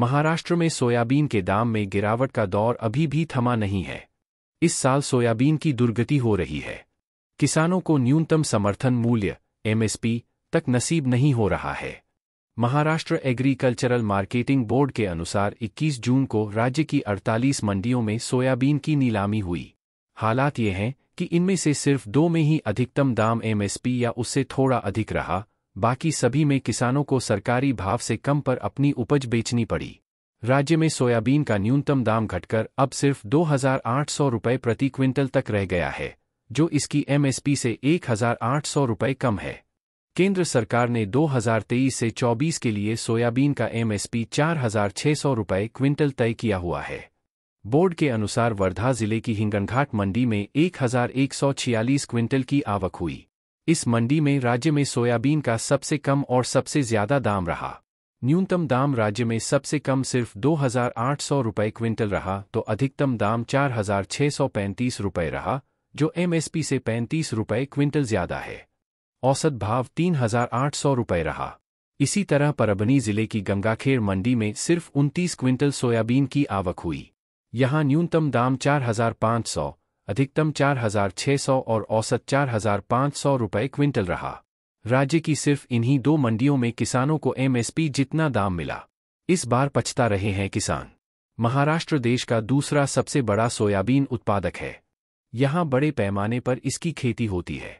महाराष्ट्र में सोयाबीन के दाम में गिरावट का दौर अभी भी थमा नहीं है इस साल सोयाबीन की दुर्गति हो रही है किसानों को न्यूनतम समर्थन मूल्य एमएसपी तक नसीब नहीं हो रहा है महाराष्ट्र एग्रीकल्चरल मार्केटिंग बोर्ड के अनुसार 21 जून को राज्य की 48 मंडियों में सोयाबीन की नीलामी हुई हालात ये हैं कि इनमें से सिर्फ दो में ही अधिकतम दाम एमएसपी या उससे थोड़ा अधिक रहा बाकी सभी में किसानों को सरकारी भाव से कम पर अपनी उपज बेचनी पड़ी राज्य में सोयाबीन का न्यूनतम दाम घटकर अब सिर्फ दो हजार आठ सौ रुपये प्रति क्विंटल तक रह गया है जो इसकी एमएसपी से एक हजार आठ सौ कम है केंद्र सरकार ने 2023 से 24 के लिए सोयाबीन का एमएसपी 4,600 रुपये क्विंटल तय किया हुआ है बोर्ड के अनुसार वर्धा जिले की हिंगनघाट मंडी में एक क्विंटल की आवक हुई इस मंडी में राज्य में सोयाबीन का सबसे कम और सबसे ज्यादा दाम रहा न्यूनतम दाम राज्य में सबसे कम सिर्फ दो हजार आठ सौ रुपये क्विंटल रहा तो अधिकतम दाम चार हजार छः सौ पैंतीस रुपये रहा जो एमएसपी से पैंतीस रुपये क्विंटल ज्यादा है औसत भाव तीन हजार आठ सौ रुपये रहा इसी तरह परबनी जिले की गंगाखेड़ मंडी में सिर्फ उनतीस क्विंटल सोयाबीन की आवक हुई यहां न्यूनतम दाम चार हजार सौ अधिकतम 4,600 और औसत 4,500 रुपए क्विंटल रहा राज्य की सिर्फ इन्हीं दो मंडियों में किसानों को एमएसपी जितना दाम मिला इस बार पछता रहे हैं किसान महाराष्ट्र देश का दूसरा सबसे बड़ा सोयाबीन उत्पादक है यहाँ बड़े पैमाने पर इसकी खेती होती है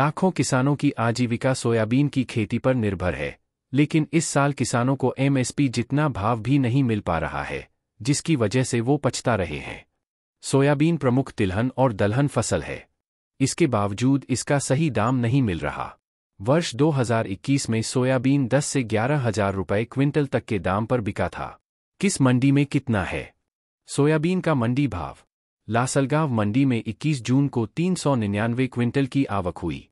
लाखों किसानों की आजीविका सोयाबीन की खेती पर निर्भर है लेकिन इस साल किसानों को एमएसपी जितना भाव भी नहीं मिल पा रहा है जिसकी वजह से वो पछता रहे हैं सोयाबीन प्रमुख तिलहन और दलहन फसल है इसके बावजूद इसका सही दाम नहीं मिल रहा वर्ष 2021 में सोयाबीन 10 से ग्यारह हजार रुपये क्विंटल तक के दाम पर बिका था किस मंडी में कितना है सोयाबीन का मंडी भाव लासलगांव मंडी में 21 जून को तीन सौ निन्यानवे क्विंटल की आवक हुई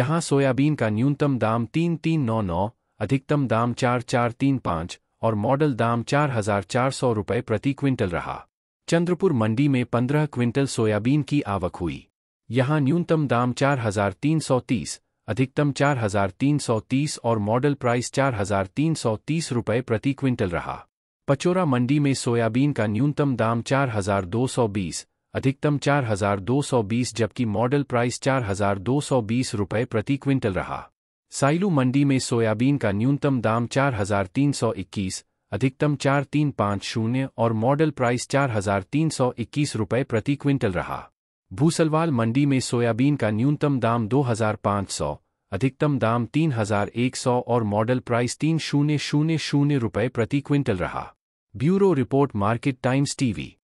यहां सोयाबीन का न्यूनतम दाम तीन तीन नौ नौ अधिकतम दाम चार चार तीन पाँच और मॉडल दाम चार हजार चार सौ रुपये प्रति क्विंटल रहा चंद्रपुर मंडी में 15 क्विंटल सोयाबीन की आवक हुई यहां न्यूनतम दाम 4,330, अधिकतम 4,330 और मॉडल प्राइस 4,330 रुपए प्रति क्विंटल रहा पचोरा मंडी में सोयाबीन का न्यूनतम दाम 4,220, अधिकतम 4,220 जबकि मॉडल प्राइस 4,220 रुपए प्रति क्विंटल रहा साइलू मंडी में सोयाबीन का न्यूनतम दाम 4,321, अधिकतम चार तीन पाँच शून्य और मॉडल प्राइस चार हजार तीन सौ इक्कीस रुपये प्रति क्विंटल रहा भूसलवाल मंडी में सोयाबीन का न्यूनतम दाम दो हजार पाँच सौ अधिकतम दाम तीन हजार एक सौ और मॉडल प्राइस तीन शून्य शून्य शून्य रुपये प्रति क्विंटल रहा bureau report market times TV